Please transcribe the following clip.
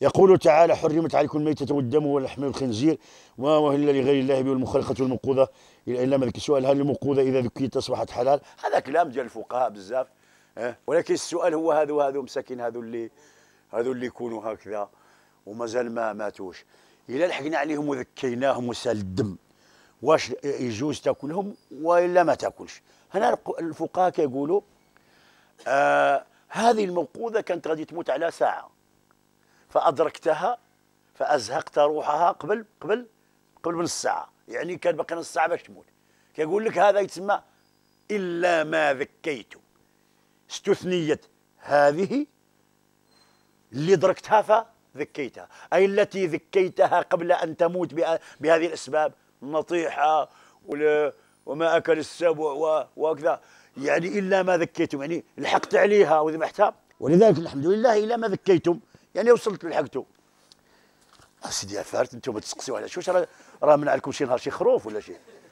يقول تعالى حرمت عليكم الميتة والدم واللحم والخنزير وما إلا لغير الله به والمخلقة والمقوذة إلا ما ذكر السؤال هل المقوذة إذا ذكيت أصبحت حلال؟ هذا كلام ديال الفقهاء بزاف أه؟ ولكن السؤال هو هذو هذو مساكين هذو اللي هذو اللي يكونوا هكذا ومازال ما ماتوش إلا لحقنا عليهم وذكيناهم وسال الدم واش يجوز تاكلهم والا ما تاكلش هنا الفقهاء كيقولوا آه هذه الموقوذه كانت غادي تموت على ساعه فادركتها فازهقت روحها قبل قبل قبل نص ساعه يعني كان باقي نص ساعه باش تموت كيقول لك هذا يتسمى الا ما ذكيتم استثنيت هذه اللي دركتها فذكيتها اي التي ذكيتها قبل ان تموت بهذه الاسباب ولا وما اكل السبع وكذا يعني الا ما ذكيتم يعني لحقت عليها وذبحتها ولذلك الحمد لله الا ما ذكيتم يعني وصلت لحقته آه، يا عفارت انتم تسقسيو على شوش راه منع لكم شي نهار شي خروف ولا شي